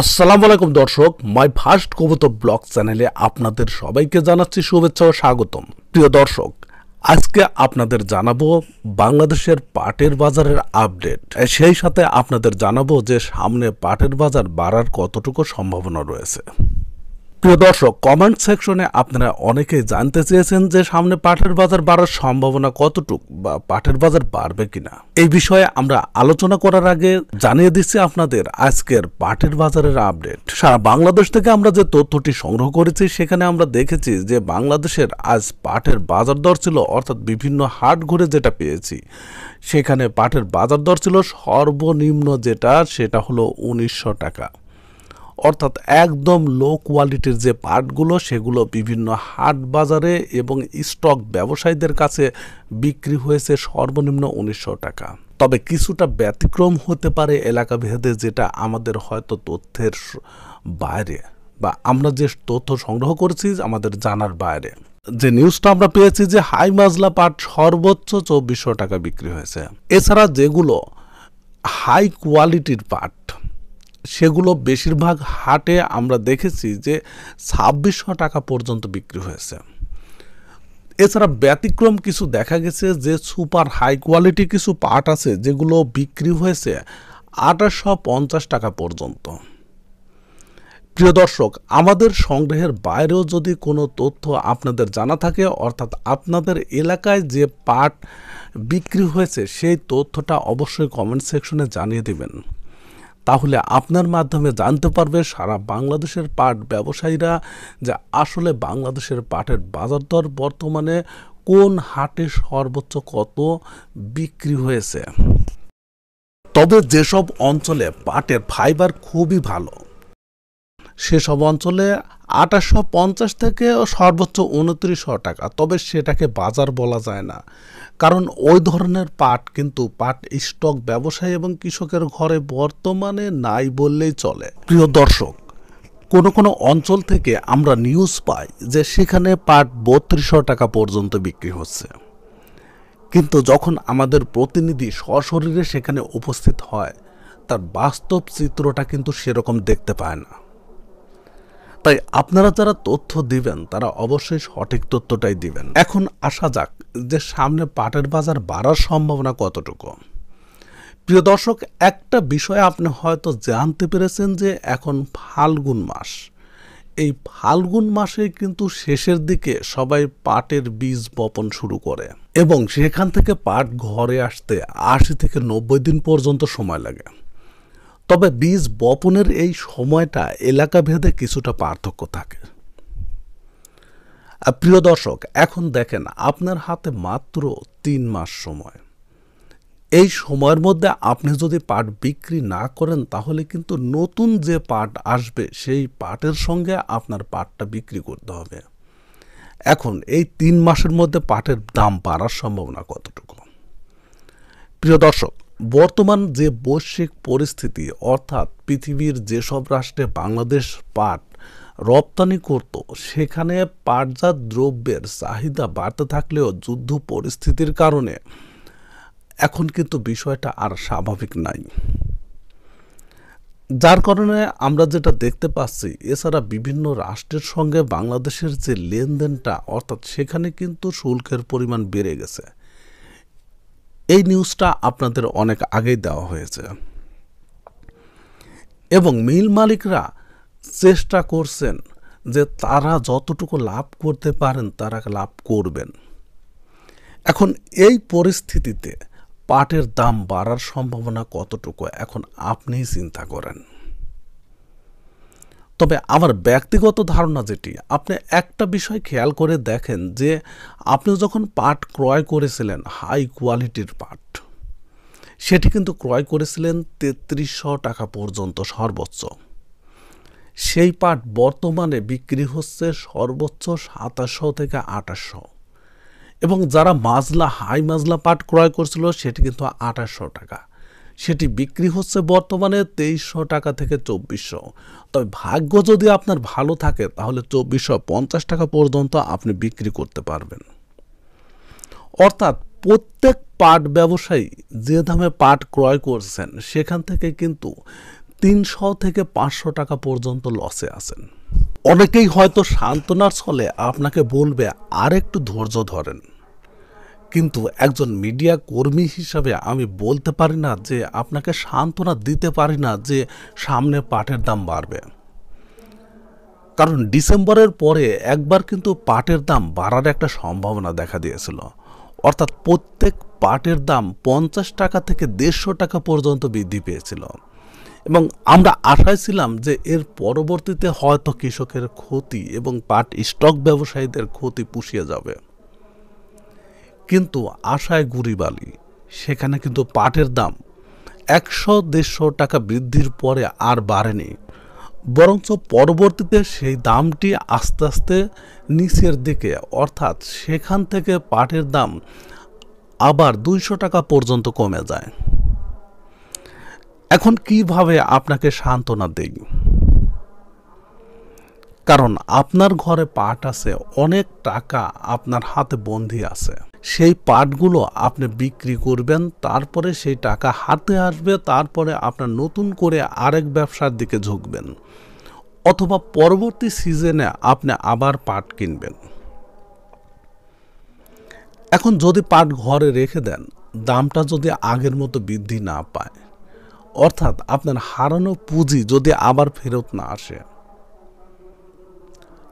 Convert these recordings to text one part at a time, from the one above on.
আসসালামু আলাইকুম দর্শক মাই ফার্স্ট কবুতর ব্লগ চ্যানেলে আপনাদের সবাইকে জানাচ্ছি শুভেচ্ছা ও স্বাগতম প্রিয় দর্শক আজকে আপনাদের জানাবো বাংলাদেশের পাটের বাজারের আপডেট সেই সাথে আপনাদের জানাবো যে সামনে পাটের বাজার বাড়ার কতটুকু সম্ভাবনা রয়েছে প্রিয় দর্শক কমেন্ট সেকশনে আপনারা অনেকেই জানতে চেয়েছেন যে সামনে পাঠের বাজার বাড়ার সম্ভাবনা কতটুক বা পাঠের বাজার বাড়বে কিনা এই বিষয়ে আমরা আলোচনা করার আগে জানিয়ে দিচ্ছি আপনাদের আজকের পাঠের বাজারের আপডেট সারা বাংলাদেশ থেকে আমরা যে তথ্যটি সংগ্রহ করেছি সেখানে আমরা দেখেছি যে বাংলাদেশের আজ পাঠের বাজার দর ছিল অর্থাৎ বিভিন্ন হাট ঘুরে যেটা পেয়েছি সেখানে পাঠের বাজার দর ছিল সর্বনিম্ন যেটা সেটা হলো উনিশশো টাকা অর্থাৎ একদম লো কোয়ালিটির যে পার্টগুলো সেগুলো বিভিন্ন হাট বাজারে এবং স্টক ব্যবসায়ীদের কাছে বিক্রি হয়েছে সর্বনিম্ন উনিশশো টাকা তবে কিছুটা ব্যতিক্রম হতে পারে এলাকা ভেদে যেটা আমাদের হয়তো তথ্যের বাইরে বা আমরা যে তথ্য সংগ্রহ করেছি আমাদের জানার বাইরে যে নিউজটা আমরা পেয়েছি যে হাই মাজলা পাট সর্বোচ্চ চব্বিশশো টাকা বিক্রি হয়েছে এছাড়া যেগুলো হাই কোয়ালিটির পাট সেগুলো বেশিরভাগ হাটে আমরা দেখেছি যে ছাব্বিশশো টাকা পর্যন্ত বিক্রি হয়েছে এছাড়া ব্যতিক্রম কিছু দেখা গেছে যে সুপার হাই কোয়ালিটি কিছু পাট আছে যেগুলো বিক্রি হয়েছে আঠাশশো পঞ্চাশ টাকা পর্যন্ত প্রিয় দর্শক আমাদের সংগ্রহের বাইরেও যদি কোনো তথ্য আপনাদের জানা থাকে অর্থাৎ আপনাদের এলাকায় যে পাট বিক্রি হয়েছে সেই তথ্যটা অবশ্যই কমেন্ট সেকশনে জানিয়ে দেবেন তাহলে আপনার মাধ্যমে জানতে পারবে সারা বাংলাদেশের পাট ব্যবসায়ীরা যে আসলে বাংলাদেশের পাটের বাজার দর বর্তমানে কোন হাটে সর্বোচ্চ কত বিক্রি হয়েছে তবে যেসব অঞ্চলে পাটের ফাইবার খুবই ভালো সেসব অঞ্চলে আঠাশশো পঞ্চাশ থেকে সর্বোচ্চ উনত্রিশশো টাকা তবে সেটাকে বাজার বলা যায় না কারণ ওই ধরনের পাট কিন্তু পাট স্টক ব্যবসায়ী এবং কৃষকের ঘরে বর্তমানে নাই বললেই চলে প্রিয় দর্শক কোনো কোনো অঞ্চল থেকে আমরা নিউজ পাই যে সেখানে পাট বত্রিশশো টাকা পর্যন্ত বিক্রি হচ্ছে কিন্তু যখন আমাদের প্রতিনিধি সশরীরে সেখানে উপস্থিত হয় তার বাস্তব চিত্রটা কিন্তু সেরকম দেখতে পায় না তাই আপনারা যারা তথ্য দিবেন তারা অবশ্যই সঠিক তথ্যটাই দিবেন এখন আসা যাক যে সামনে পাটের বাজার বাড়ার সম্ভাবনা কতটুকু প্রিয় দর্শক একটা বিষয়ে আপনি হয়তো জানতে পেরেছেন যে এখন ফাল্গুন মাস এই ফাল্গুন মাসে কিন্তু শেষের দিকে সবাই পাটের বীজ বপন শুরু করে এবং সেখান থেকে পাট ঘরে আসতে আশি থেকে নব্বই দিন পর্যন্ত সময় লাগে তবে বীজ বপনের এই সময়টা এলাকাভেদে কিছুটা পার্থক্য থাকে প্রিয় দর্শক এখন দেখেন আপনার হাতে মাত্র তিন মাস সময় এই সময়ের মধ্যে আপনি যদি পাট বিক্রি না করেন তাহলে কিন্তু নতুন যে পাট আসবে সেই পাটের সঙ্গে আপনার পাটটা বিক্রি করতে হবে এখন এই তিন মাসের মধ্যে পাটের দাম বাড়ার সম্ভাবনা কতটুকু প্রিয় দর্শক বর্তমান যে বৈশ্বিক পরিস্থিতি অর্থাৎ পৃথিবীর যেসব রাষ্ট্রে বাংলাদেশ পাট রপ্তানি করত সেখানে পাটজাত দ্রব্যের চাহিদা বাড়তে থাকলেও যুদ্ধ পরিস্থিতির কারণে এখন কিন্তু বিষয়টা আর স্বাভাবিক নাই যার কারণে আমরা যেটা দেখতে পাচ্ছি এছাড়া বিভিন্ন রাষ্ট্রের সঙ্গে বাংলাদেশের যে লেনদেনটা অর্থাৎ সেখানে কিন্তু শুল্কের পরিমাণ বেড়ে গেছে এই নিউজটা আপনাদের অনেক আগেই দেওয়া হয়েছে এবং মিল মালিকরা চেষ্টা করছেন যে তারা যতটুকু লাভ করতে পারেন তারা লাভ করবেন এখন এই পরিস্থিতিতে পাটের দাম বাড়ার সম্ভাবনা কতটুকু এখন আপনিই চিন্তা করেন তবে আমার ব্যক্তিগত ধারণা যেটি আপনি একটা বিষয় খেয়াল করে দেখেন যে আপনি যখন পাট ক্রয় করেছিলেন হাই কোয়ালিটির পাট সেটি কিন্তু ক্রয় করেছিলেন তেত্রিশশো টাকা পর্যন্ত সর্বোচ্চ সেই পাট বর্তমানে বিক্রি হচ্ছে সর্বোচ্চ সাতাশশো থেকে আঠাশশো এবং যারা মাজলা হাই মাজলা পাট ক্রয় করছিল সেটি কিন্তু আঠাশশো টাকা সেটি বিক্রি হচ্ছে বর্তমানে তেইশশো টাকা থেকে চব্বিশশো তবে ভাগ্য যদি আপনার ভালো থাকে তাহলে চব্বিশশো পঞ্চাশ টাকা পর্যন্ত আপনি বিক্রি করতে পারবেন অর্থাৎ প্রত্যেক পাট ব্যবসায়ী যে দামে পাট ক্রয় করছেন সেখান থেকে কিন্তু তিনশো থেকে পাঁচশো টাকা পর্যন্ত লসে আছেন অনেকেই হয়তো সান্ত্বনার ছলে আপনাকে বলবে আর একটু ধৈর্য ধরেন কিন্তু একজন মিডিয়া কর্মী হিসাবে আমি বলতে পারি না যে আপনাকে সান্ত্বনা দিতে পারি না যে সামনে পাটের দাম বাড়বে কারণ ডিসেম্বরের পরে একবার কিন্তু পাটের দাম বাড়ার একটা সম্ভাবনা দেখা দিয়েছিল অর্থাৎ প্রত্যেক পাটের দাম পঞ্চাশ টাকা থেকে দেড়শো টাকা পর্যন্ত বৃদ্ধি পেয়েছিল এবং আমরা আশায় ছিলাম যে এর পরবর্তীতে হয়তো কৃষকের ক্ষতি এবং পাট স্টক ব্যবসায়ীদের ক্ষতি পুষিয়ে যাবে কিন্তু আশায় গুড়িবালি সেখানে কিন্তু পাটের দাম একশো দেড়শো টাকা বৃদ্ধির পরে আর বাড়েনি বরঞ্চ পরবর্তীতে সেই দামটি আস্তে আস্তে নিচের দিকে অর্থাৎ সেখান থেকে পাটের দাম আবার দুইশো টাকা পর্যন্ত কমে যায় এখন কিভাবে আপনাকে সান্ত্বনা দিই কারণ আপনার ঘরে পাট আছে অনেক টাকা আপনার হাতে বন্ধি আছে সেই পাটগুলো আপনি বিক্রি করবেন তারপরে সেই টাকা হাতে আসবে তারপরে আপনার নতুন করে আরেক ব্যবসার দিকে ঝুঁকবেন অথবা পরবর্তী সিজনে আপনি আবার পাট কিনবেন এখন যদি পাট ঘরে রেখে দেন দামটা যদি আগের মতো বৃদ্ধি না পায় অর্থাৎ আপনার হারানো পুঁজি যদি আবার ফেরত না আসে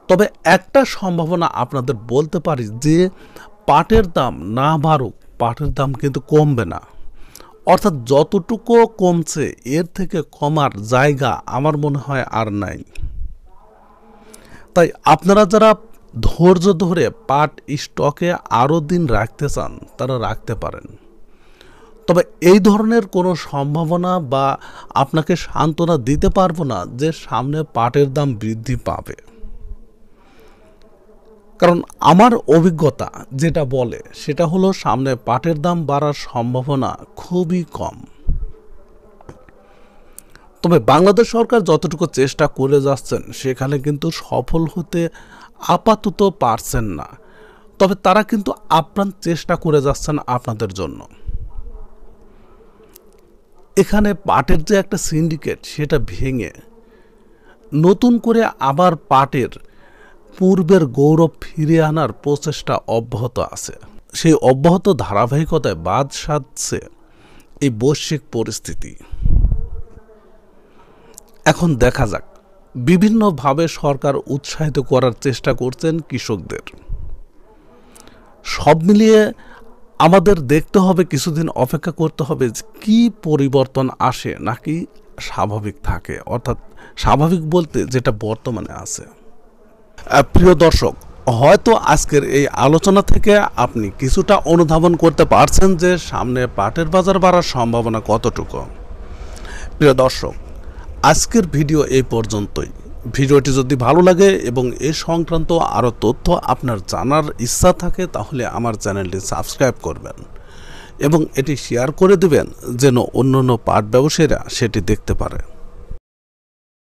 তবে একটা সম্ভাবনা আপনাদের বলতে পারি যে পাটের দাম না বাড়ুক পাটের দাম কিন্তু কমবে না অর্থাৎ যতটুকু কমছে এর থেকে কমার জায়গা আমার মনে হয় আর নাই তাই আপনারা যারা ধৈর্য ধরে পাট স্টকে আরও দিন রাখতে চান তারা রাখতে পারেন তবে এই ধরনের কোনো সম্ভাবনা বা আপনাকে সান্ত্বনা দিতে পারবো না যে সামনে পাটের দাম বৃদ্ধি পাবে কারণ আমার অভিজ্ঞতা যেটা বলে সেটা হলো সামনে পাটের দাম বাড়ার সম্ভাবনা খুবই কম তবে বাংলাদেশ সরকার যতটুকু চেষ্টা করে যাচ্ছেন সেখানে কিন্তু সফল হতে আপাতত পারছেন না তবে তারা কিন্তু আপ্রাণ চেষ্টা করে যাচ্ছেন আপনাদের জন্য এখানে পাটের যে একটা সিন্ডিকেট সেটা ভেঙে নতুন করে আবার পাটের পূর্বের গৌরব ফিরিয়ে আনার প্রচেষ্টা অব্যাহত আছে সেই অব্যাহত ধারাবাহিকতায় বাদ সাধছে এই বৈশ্বিক পরিস্থিতি এখন দেখা যাক বিভিন্নভাবে সরকার উৎসাহিত করার চেষ্টা করছেন কৃষকদের সব মিলিয়ে আমাদের দেখতে হবে কিছুদিন অপেক্ষা করতে হবে কি পরিবর্তন আসে নাকি স্বাভাবিক থাকে অর্থাৎ স্বাভাবিক বলতে যেটা বর্তমানে আছে প্রিয় দর্শক হয়তো আজকের এই আলোচনা থেকে আপনি কিছুটা অনুধাবন করতে পারছেন যে সামনে পাটের বাজার বাড়ার সম্ভাবনা কতটুকু প্রিয় দর্শক আজকের ভিডিও এই পর্যন্তই ভিডিওটি যদি ভালো লাগে এবং এ সংক্রান্ত আরও তথ্য আপনার জানার ইচ্ছা থাকে তাহলে আমার চ্যানেলটি সাবস্ক্রাইব করবেন এবং এটি শেয়ার করে দিবেন যেন অন্য অন্য পাট ব্যবসায়ীরা সেটি দেখতে পারে